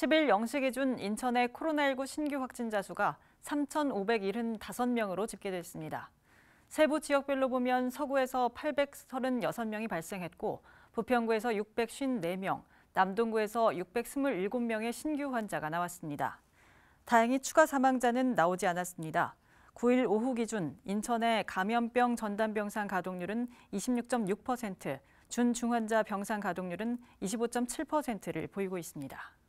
10일 0시 기준 인천의 코로나19 신규 확진자 수가 3,575명으로 집계됐습니다. 세부 지역별로 보면 서구에서 836명이 발생했고 부평구에서 654명, 남동구에서 627명의 신규 환자가 나왔습니다. 다행히 추가 사망자는 나오지 않았습니다. 9일 오후 기준 인천의 감염병 전담 병상 가동률은 26.6%, 준중환자 병상 가동률은 25.7%를 보이고 있습니다.